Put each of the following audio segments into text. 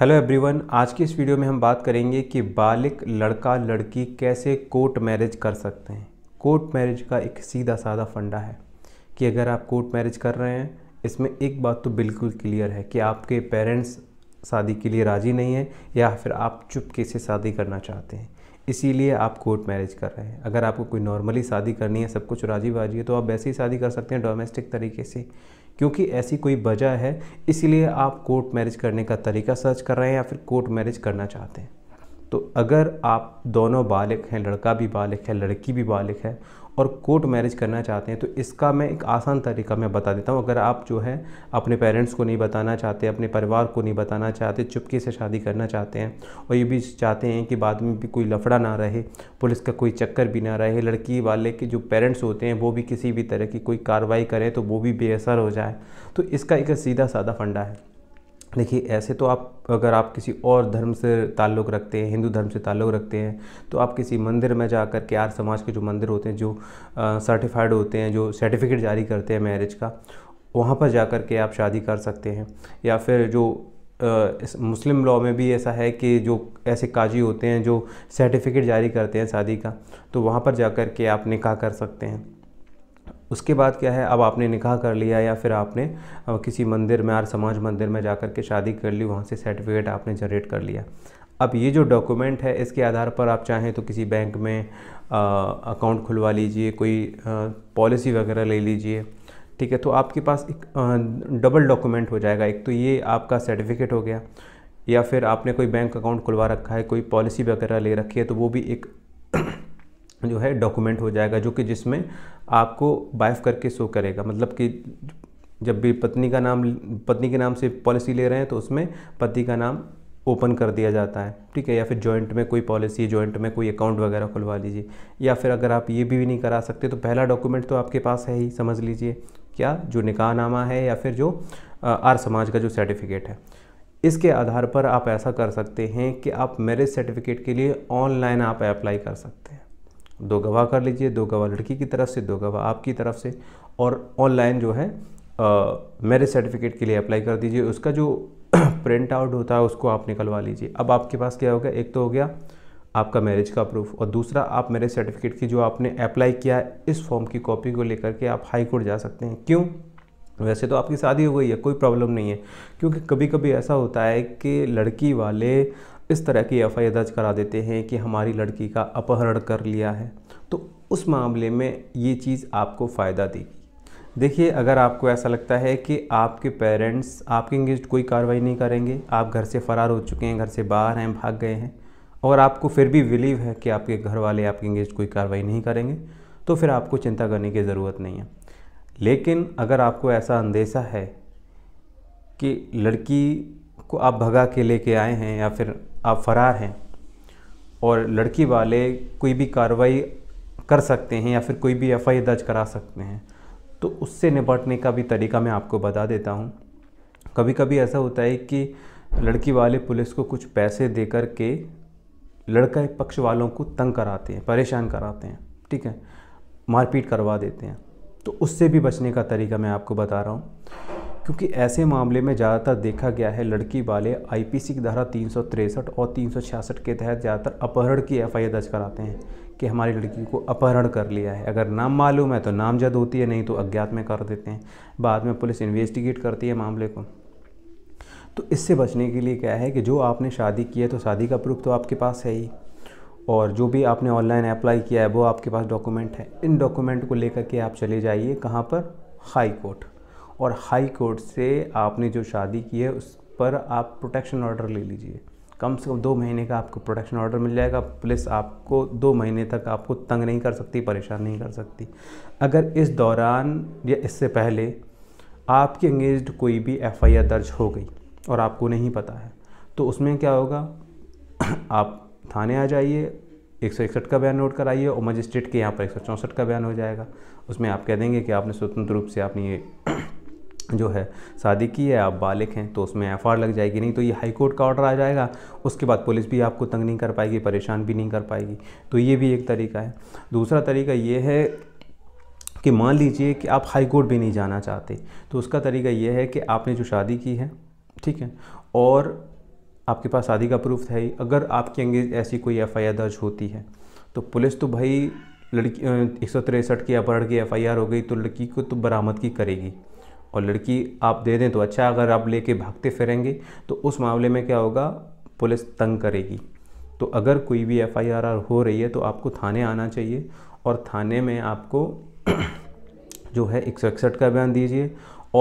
hello everyone आज की इस वीडियो में हम बात करेंगे कि बालिक लड़का लड़की कैसे कोर्ट मैरिज कर सकते हैं कोर्ट मैरिज का एक सीधा साधा फंडा है कि अगर आप कोर्ट मैरिज कर रहे हैं इसमें एक बात तो बिल्कुल क्लियर है कि आपके पेरेंट्स शादी के लिए राज़ी नहीं है या फिर आप चुपके से शादी करना चाहते हैं इसीलिए आप कोर्ट मैरिज कर रहे हैं अगर आपको कोई नॉर्मली शादी करनी है सब कुछ राजी बाजी है तो आप वैसे ही शादी कर सकते हैं डोमेस्टिक तरीके से क्योंकि ऐसी कोई वजह है इसीलिए आप कोर्ट मैरिज करने का तरीका सर्च कर रहे हैं या फिर कोर्ट मैरिज करना चाहते हैं तो अगर आप दोनों बालिक हैं लड़का भी बालिक है लड़की भी बालिक है और कोर्ट मैरिज करना चाहते हैं तो इसका मैं एक आसान तरीका मैं बता देता हूँ अगर आप जो है अपने पेरेंट्स को नहीं बताना चाहते अपने परिवार को नहीं बताना चाहते चुपके से शादी करना चाहते हैं और ये भी चाहते हैं कि बाद में भी कोई लफड़ा ना रहे पुलिस का कोई चक्कर भी ना रहे लड़की वाले के जो पेरेंट्स होते हैं वो भी किसी भी तरह की कोई कार्रवाई करें तो वो भी बेअसर हो जाए तो इसका एक सीधा साधा फंडा है देखिए ऐसे तो आप अगर आप किसी और धर्म से ताल्लुक़ रखते हैं हिंदू धर्म से ताल्लुक़ रखते हैं तो आप किसी मंदिर में जा कर के आर समाज के जो मंदिर होते हैं जो सर्टिफाइड होते हैं जो सर्टिफिकेट जारी करते हैं मैरिज का वहाँ पर जा कर के आप शादी कर सकते हैं या फिर जो इस मुस्लिम लॉ में भी ऐसा है कि जो ऐसे काजी होते हैं जो सर्टिफिकेट जारी करते हैं शादी का तो वहाँ पर जा कर के आप निकाह कर सकते हैं उसके बाद क्या है अब आपने निकाह कर लिया या फिर आपने किसी मंदिर में और समाज मंदिर में जा कर के शादी कर ली वहाँ से सर्टिफिकेट आपने जनरेट कर लिया अब ये जो डॉक्यूमेंट है इसके आधार पर आप चाहें तो किसी बैंक में अकाउंट खुलवा लीजिए कोई पॉलिसी वगैरह ले लीजिए ठीक है तो आपके पास एक डबल डॉक्यूमेंट हो जाएगा एक तो ये आपका सर्टिफिकेट हो गया या फिर आपने कोई बैंक अकाउंट खुलवा रखा है कोई पॉलिसी वगैरह ले रखी है तो वो भी एक जो है डॉक्यूमेंट हो जाएगा जो कि जिसमें आपको वाइफ करके शो करेगा मतलब कि जब भी पत्नी का नाम पत्नी के नाम से पॉलिसी ले रहे हैं तो उसमें पति का नाम ओपन कर दिया जाता है ठीक है या फिर जॉइंट में कोई पॉलिसी जॉइंट में कोई अकाउंट वगैरह खुलवा लीजिए या फिर अगर आप ये भी नहीं करा सकते तो पहला डॉक्यूमेंट तो आपके पास है ही समझ लीजिए क्या जो निकाहनामा है या फिर जो आर समाज का जो सर्टिफिकेट है इसके आधार पर आप ऐसा कर सकते हैं कि आप मैरिज सर्टिफिकेट के लिए ऑनलाइन आप अप्लाई कर सकते हैं दो गवाह कर लीजिए दो गवाह लड़की की तरफ से दो गवाह आपकी तरफ से और ऑनलाइन जो है मैरिज सर्टिफिकेट के लिए अप्लाई कर दीजिए उसका जो प्रिंट आउट होता है उसको आप निकलवा लीजिए अब आपके पास क्या हो गया एक तो हो गया आपका मैरिज का प्रूफ और दूसरा आप मैरिज सर्टिफिकेट की जो आपने अप्लाई किया है इस फॉर्म की कॉपी को लेकर के आप हाई कोर्ट जा सकते हैं क्यों वैसे तो आपकी शादी हो गई है कोई प्रॉब्लम नहीं है क्योंकि कभी कभी ऐसा होता है कि लड़की वाले इस तरह की एफ दर्ज करा देते हैं कि हमारी लड़की का अपहरण कर लिया है तो उस मामले में ये चीज़ आपको फ़ायदा देगी देखिए अगर आपको ऐसा लगता है कि आपके पेरेंट्स आपके अगेंस्ट कोई कार्रवाई नहीं करेंगे आप घर से फ़रार हो चुके हैं घर से बाहर हैं भाग गए हैं और आपको फिर भी बिलीव है कि आपके घर वाले आपके अगेंस्ट कोई कार्रवाई नहीं करेंगे तो फिर आपको चिंता करने की ज़रूरत नहीं है लेकिन अगर आपको ऐसा अंदेशा है कि लड़की को आप भगा के लेके आए हैं या फिर आप फरार हैं और लड़की वाले कोई भी कार्रवाई कर सकते हैं या फिर कोई भी एफ दर्ज करा सकते हैं तो उससे निपटने का भी तरीका मैं आपको बता देता हूँ कभी कभी ऐसा होता है कि लड़की वाले पुलिस को कुछ पैसे दे कर के लड़का पक्ष वालों को तंग कराते हैं परेशान कराते हैं ठीक है मारपीट करवा देते हैं तो उससे भी बचने का तरीका मैं आपको बता रहा हूँ क्योंकि ऐसे मामले में ज़्यादातर देखा गया है लड़की वाले आईपीसी की धारा तीन और तीन के तहत ज़्यादातर अपहरण की एफ दर्ज कराते हैं कि हमारी लड़की को अपहरण कर लिया है अगर नाम मालूम है तो नामजद होती है नहीं तो अज्ञात में कर देते हैं बाद में पुलिस इन्वेस्टिगेट करती है मामले को तो इससे बचने के लिए क्या है कि जो आपने शादी की है तो शादी का प्रूफ तो आपके पास है ही और जो भी आपने ऑनलाइन अप्लाई किया है वो आपके पास डॉक्यूमेंट है इन डॉक्यूमेंट को लेकर के आप चले जाइए कहाँ पर हाई कोर्ट और हाई कोर्ट से आपने जो शादी की है उस पर आप प्रोटेक्शन ऑर्डर ले लीजिए कम से कम दो महीने का आपको प्रोटेक्शन ऑर्डर मिल जाएगा पुलिस आपको दो महीने तक आपको तंग नहीं कर सकती परेशान नहीं कर सकती अगर इस दौरान या इससे पहले आपके अंगेज कोई भी एफ दर्ज हो गई और आपको नहीं पता है तो उसमें क्या होगा आप थाने आ जाइए एक सौ इकसठ का बयान नोट कराइए और मजिस्ट्रेट के यहाँ पर एक सौ चौंसठ का बयान हो जाएगा उसमें आप कह देंगे कि आपने स्वतंत्र रूप से आपने ये जो है शादी की है आप बालिक हैं तो उसमें एफ लग जाएगी नहीं तो ये हाई कोर्ट का ऑर्डर आ जाएगा उसके बाद पुलिस भी आपको तंग नहीं कर पाएगी परेशान भी नहीं कर पाएगी तो ये भी एक तरीका है दूसरा तरीका ये है कि मान लीजिए कि आप हाई कोर्ट भी नहीं जाना चाहते तो उसका तरीका ये है कि आपने जो शादी की है ठीक है और आपके पास शादी का प्रूफ है ही अगर आपके अंगेज ऐसी कोई एफ दर्ज होती है तो पुलिस तो भाई लड़की एक सौ तिरसठ की अपहरण की एफ हो गई तो लड़की को तो बरामदगी करेगी और लड़की आप दे दें तो अच्छा अगर आप लेके भागते फिरेंगे तो उस मामले में क्या होगा पुलिस तंग करेगी तो अगर कोई भी एफ आई आर आर हो रही है तो आपको थाने आना चाहिए और थाने में आपको जो है एक सौ इकसठ का बयान दीजिए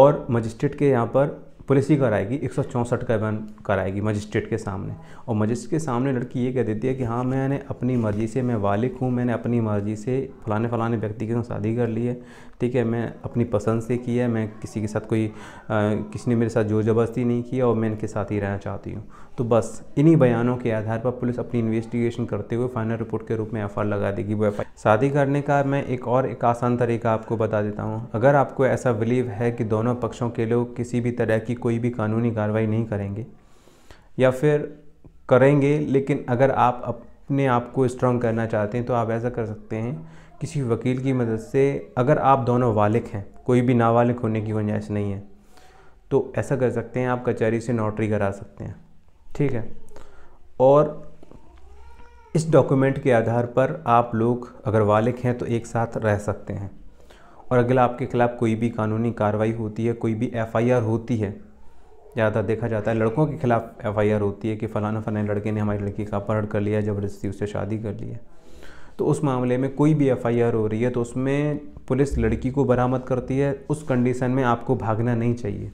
और मजिस्ट्रेट के यहाँ पर पुलिस ही कराएगी एक सौ चौंसठ का बयान कराएगी मजिस्ट्रेट के सामने और मजिस्ट्रेट के सामने लड़की ये कह देती है कि हाँ मैंने अपनी मर्ज़ी से मैं वालिक हूँ मैंने अपनी मर्ज़ी से फलाने फलाने व्यक्ति के साथ शादी कर ली है ठीक है मैं अपनी पसंद से की है मैं किसी के साथ कोई आ, किसी ने मेरे साथ जोर जबरदस्ती नहीं किया और मैं इनके साथ ही रहना चाहती हूँ तो बस इन्हीं बयानों के आधार पर पुलिस अपनी इन्वेस्टिगेशन करते हुए फाइनल रिपोर्ट के रूप में एफ लगा देगी वो एफ शादी करने का मैं एक और एक आसान तरीका आपको बता देता हूँ अगर आपको ऐसा बिलीव है कि दोनों पक्षों के लोग किसी भी तरह की कोई भी कानूनी कार्रवाई नहीं करेंगे या फिर करेंगे लेकिन अगर आप अपने आप को स्ट्रॉन्ग करना चाहते हैं तो आप ऐसा कर सकते हैं किसी वकील की मदद से अगर आप दोनों वालिक हैं कोई भी नाबालिग होने की गुंजाइश नहीं है तो ऐसा कर सकते हैं आप कचहरी से नोटरी करा सकते हैं ठीक है और इस डॉक्यूमेंट के आधार पर आप लोग अगर वालिक हैं तो एक साथ रह सकते हैं और अगला आपके खिलाफ़ कोई भी कानूनी कार्रवाई होती है कोई भी एफआईआर होती है ज़्यादा देखा जाता है लड़कों के खिलाफ एफआईआर होती है कि फ़लाना फ़लाना लड़के ने हमारी लड़की का अपहरण कर लिया जबरदस्ती उससे शादी कर ली है तो उस मामले में कोई भी एफआईआर हो रही है तो उसमें पुलिस लड़की को बरामद करती है उस कंडीशन में आपको भागना नहीं चाहिए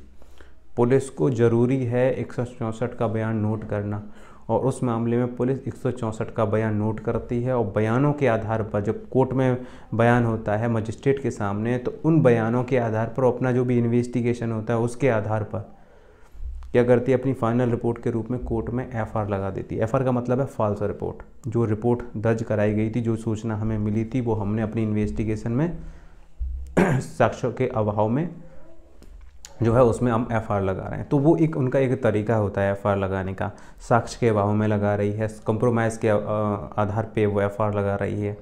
पुलिस को ज़रूरी है एक का बयान नोट करना और उस मामले में पुलिस एक का बयान नोट करती है और बयानों के आधार पर जब कोर्ट में बयान होता है मजिस्ट्रेट के सामने तो उन बयानों के आधार पर अपना जो भी इन्वेस्टिगेशन होता है उसके आधार पर क्या करती है अपनी फाइनल रिपोर्ट के रूप में कोर्ट में एफ लगा देती है एफ का मतलब है फॉल्स रिपोर्ट जो रिपोर्ट दर्ज कराई गई थी जो सूचना हमें मिली थी वो हमने अपनी इन्वेस्टिगेशन में साक्ष्यों के अभाव में जो है उसमें हम एफ लगा रहे हैं तो वो एक उनका एक तरीका होता है एफ लगाने का साक्ष्य के अभाव में लगा रही है कंप्रोमाइज़ के आधार पर वो एफ लगा रही है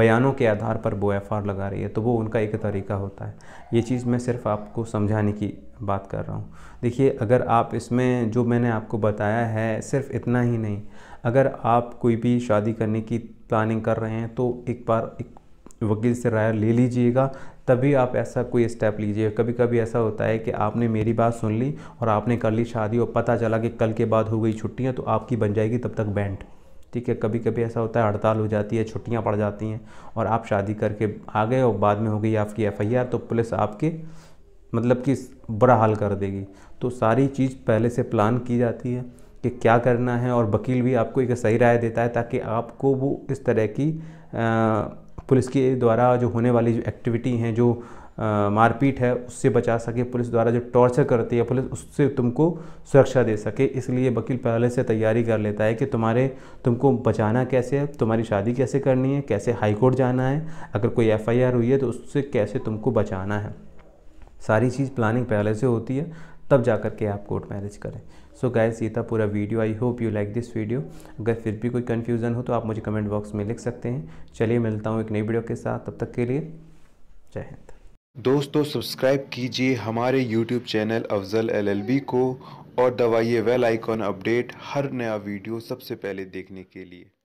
बयानों के आधार पर वो एफ लगा रही है तो वो उनका एक तरीका होता है ये चीज़ मैं सिर्फ आपको समझाने की बात कर रहा हूँ देखिए अगर आप इसमें जो मैंने आपको बताया है सिर्फ इतना ही नहीं अगर आप कोई भी शादी करने की प्लानिंग कर रहे हैं तो एक बार एक वकील से राय ले लीजिएगा तभी आप ऐसा कोई स्टेप लीजिए कभी कभी ऐसा होता है कि आपने मेरी बात सुन ली और आपने कर ली शादी और पता चला कि कल के बाद हो गई छुट्टियाँ तो आपकी बन जाएगी तब तक बैंड ठीक है कभी कभी ऐसा होता है हड़ताल हो जाती है छुट्टियाँ पड़ जाती हैं और आप शादी करके आ गए और बाद में हो गई आपकी एफ तो पुलिस आपके मतलब कि बुरा हाल कर देगी तो सारी चीज़ पहले से प्लान की जाती है कि क्या करना है और वकील भी आपको एक सही राय देता है ताकि आपको वो इस तरह की आ, पुलिस के द्वारा जो होने वाली जो एक्टिविटी हैं जो मारपीट है उससे बचा सके पुलिस द्वारा जो टॉर्चर करती है पुलिस उससे तुमको सुरक्षा दे सके इसलिए वकील पहले से तैयारी कर लेता है कि तुम्हारे तुमको बचाना कैसे है तुम्हारी शादी कैसे करनी है कैसे हाई कोर्ट जाना है अगर कोई एफआईआर हुई है तो उससे कैसे तुमको बचाना है सारी चीज़ प्लानिंग पहले से होती है तब जा कर के आप कोर्ट मैरिज करें सो गाइस ये था पूरा video I hope you like this video अगर फिर भी कोई कन्फ्यूज़न हो तो आप मुझे कमेंट बॉक्स में लिख सकते हैं चलिए मिलता हूँ एक नई वीडियो के साथ तब तक के लिए जय हिंद दोस्तों सब्सक्राइब कीजिए हमारे यूट्यूब चैनल अफजल बी को और दबाइए वेल आइकॉन अपडेट हर नया वीडियो सबसे पहले देखने के लिए